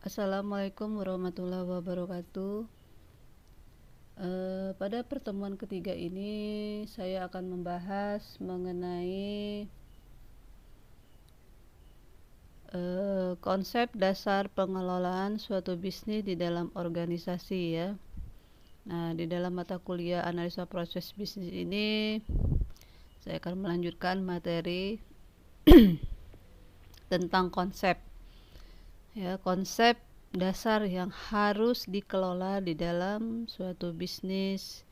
Assalamualaikum warahmatullahi wabarakatuh. E, pada pertemuan ketiga ini, saya akan membahas mengenai Eh, konsep dasar pengelolaan suatu bisnis di dalam organisasi ya. Nah, di dalam mata kuliah analisa proses bisnis ini saya akan melanjutkan materi tentang konsep. Ya, konsep dasar yang harus dikelola di dalam suatu bisnis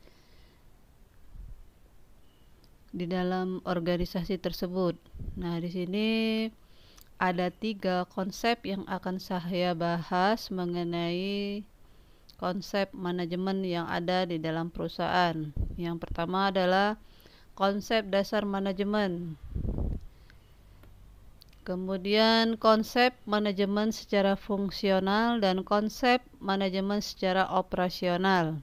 di dalam organisasi tersebut. Nah, di sini ada tiga konsep yang akan saya bahas mengenai konsep manajemen yang ada di dalam perusahaan. Yang pertama adalah konsep dasar manajemen. Kemudian konsep manajemen secara fungsional dan konsep manajemen secara operasional.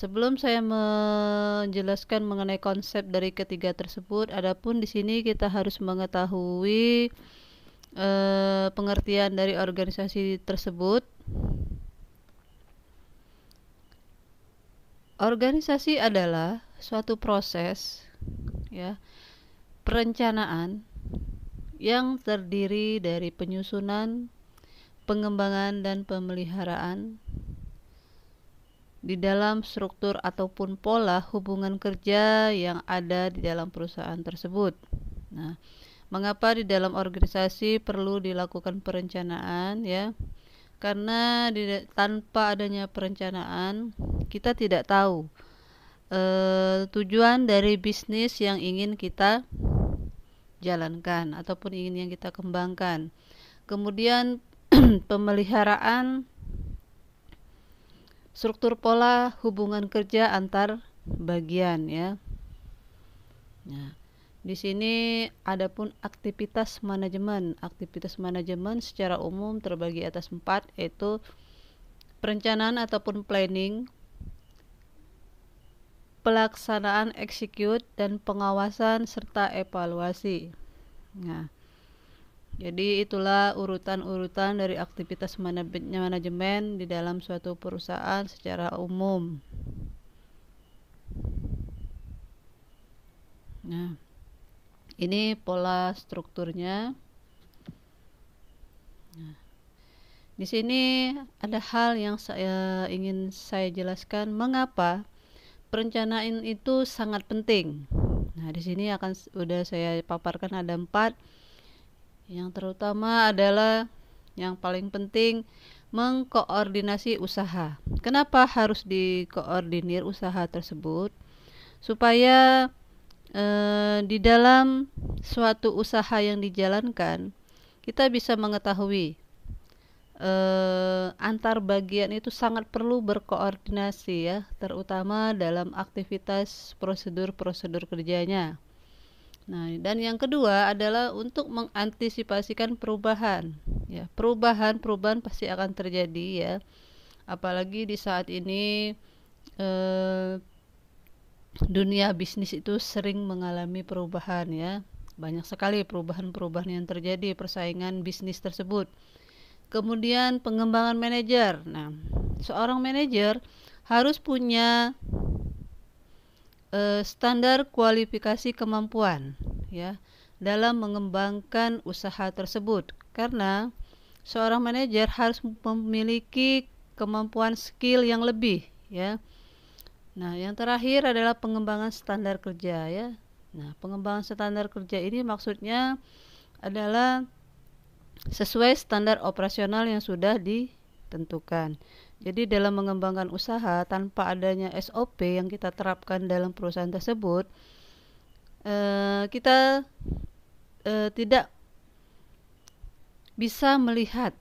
Sebelum saya menjelaskan mengenai konsep dari ketiga tersebut, adapun di sini kita harus mengetahui e, pengertian dari organisasi tersebut. Organisasi adalah suatu proses ya perencanaan yang terdiri dari penyusunan, pengembangan dan pemeliharaan di dalam struktur ataupun pola hubungan kerja yang ada di dalam perusahaan tersebut. Nah, mengapa di dalam organisasi perlu dilakukan perencanaan ya? Karena di, tanpa adanya perencanaan, kita tidak tahu e, tujuan dari bisnis yang ingin kita jalankan ataupun ingin yang kita kembangkan. Kemudian pemeliharaan struktur pola hubungan kerja antar bagian ya. Nah, di sini ada pun aktivitas manajemen. Aktivitas manajemen secara umum terbagi atas empat yaitu perencanaan ataupun planning, pelaksanaan execute dan pengawasan serta evaluasi. Nah, jadi itulah urutan-urutan dari aktivitas manajemen di dalam suatu perusahaan secara umum. Nah, ini pola strukturnya. Nah, di sini ada hal yang saya ingin saya jelaskan mengapa perencanaan itu sangat penting. Nah, di sini akan sudah saya paparkan ada empat yang terutama adalah yang paling penting mengkoordinasi usaha. Kenapa harus dikoordinir usaha tersebut? Supaya e, di dalam suatu usaha yang dijalankan kita bisa mengetahui e, antar bagian itu sangat perlu berkoordinasi ya, terutama dalam aktivitas prosedur-prosedur kerjanya. Nah, dan yang kedua adalah untuk mengantisipasikan perubahan. Ya, perubahan-perubahan pasti akan terjadi ya. Apalagi di saat ini eh, dunia bisnis itu sering mengalami perubahan ya. Banyak sekali perubahan-perubahan yang terjadi persaingan bisnis tersebut. Kemudian pengembangan manajer. Nah, seorang manajer harus punya Eh, standar kualifikasi kemampuan ya dalam mengembangkan usaha tersebut karena seorang manajer harus memiliki kemampuan skill yang lebih ya. Nah, yang terakhir adalah pengembangan standar kerja ya. Nah, pengembangan standar kerja ini maksudnya adalah sesuai standar operasional yang sudah ditentukan. Jadi dalam mengembangkan usaha tanpa adanya SOP yang kita terapkan dalam perusahaan tersebut, eh, kita eh, tidak bisa melihat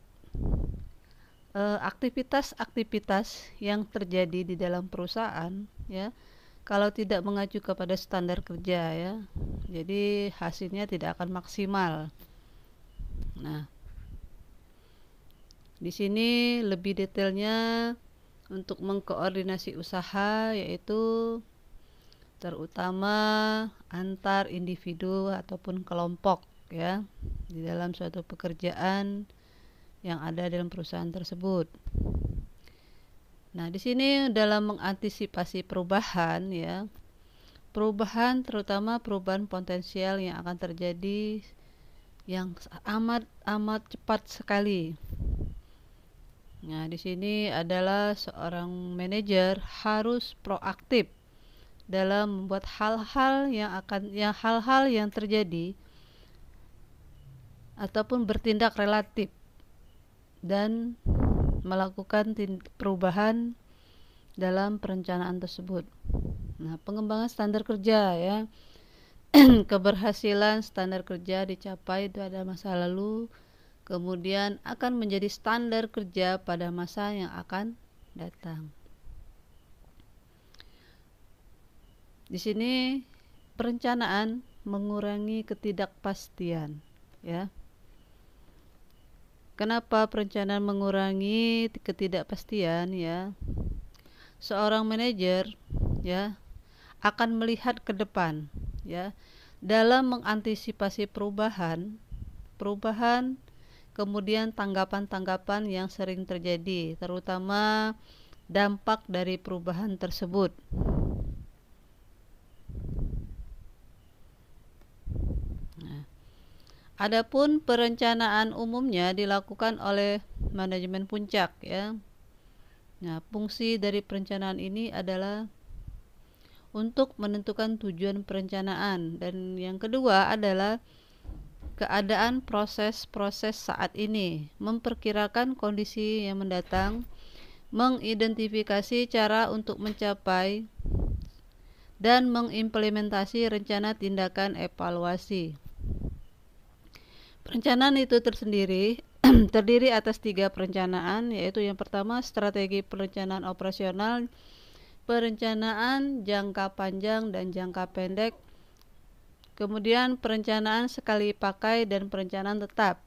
eh, aktivitas-aktivitas yang terjadi di dalam perusahaan, ya. Kalau tidak mengacu kepada standar kerja, ya, jadi hasilnya tidak akan maksimal. Nah. Di sini lebih detailnya untuk mengkoordinasi usaha yaitu terutama antar individu ataupun kelompok ya di dalam suatu pekerjaan yang ada dalam perusahaan tersebut. Nah, di sini dalam mengantisipasi perubahan ya. Perubahan terutama perubahan potensial yang akan terjadi yang amat amat cepat sekali Nah, di sini adalah seorang manajer harus proaktif dalam membuat hal-hal yang akan yang hal-hal yang terjadi ataupun bertindak relatif dan melakukan perubahan dalam perencanaan tersebut. Nah, pengembangan standar kerja ya. Keberhasilan standar kerja dicapai itu ada masa lalu kemudian akan menjadi standar kerja pada masa yang akan datang. Di sini perencanaan mengurangi ketidakpastian, ya. Kenapa perencanaan mengurangi ketidakpastian ya? Seorang manajer ya akan melihat ke depan ya dalam mengantisipasi perubahan perubahan kemudian tanggapan-tanggapan yang sering terjadi, terutama dampak dari perubahan tersebut. Nah, adapun perencanaan umumnya dilakukan oleh manajemen puncak ya. Nah, fungsi dari perencanaan ini adalah untuk menentukan tujuan perencanaan dan yang kedua adalah keadaan proses-proses saat ini, memperkirakan kondisi yang mendatang, mengidentifikasi cara untuk mencapai dan mengimplementasi rencana tindakan evaluasi. Perencanaan itu tersendiri terdiri atas tiga perencanaan, yaitu yang pertama strategi perencanaan operasional, perencanaan jangka panjang dan jangka pendek, Kemudian perencanaan sekali pakai dan perencanaan tetap.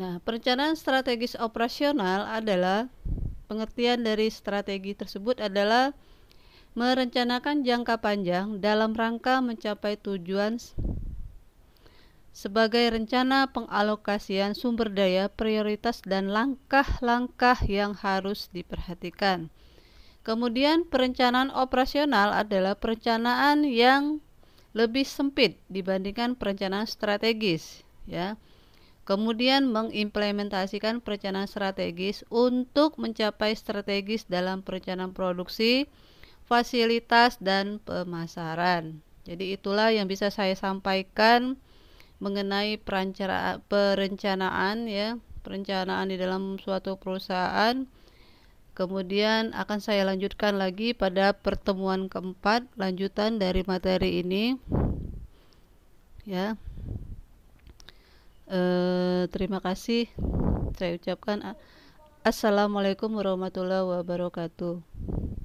Nah, perencanaan strategis operasional adalah pengertian dari strategi tersebut adalah merencanakan jangka panjang dalam rangka mencapai tujuan sebagai rencana pengalokasian sumber daya prioritas dan langkah-langkah yang harus diperhatikan. Kemudian, perencanaan operasional adalah perencanaan yang lebih sempit dibandingkan perencanaan strategis, ya. Kemudian mengimplementasikan perencanaan strategis untuk mencapai strategis dalam perencanaan produksi, fasilitas dan pemasaran. Jadi itulah yang bisa saya sampaikan mengenai perencanaan ya, perencanaan di dalam suatu perusahaan. Kemudian akan saya lanjutkan lagi pada pertemuan keempat lanjutan dari materi ini. Ya. E, terima kasih saya ucapkan Assalamualaikum warahmatullahi wabarakatuh.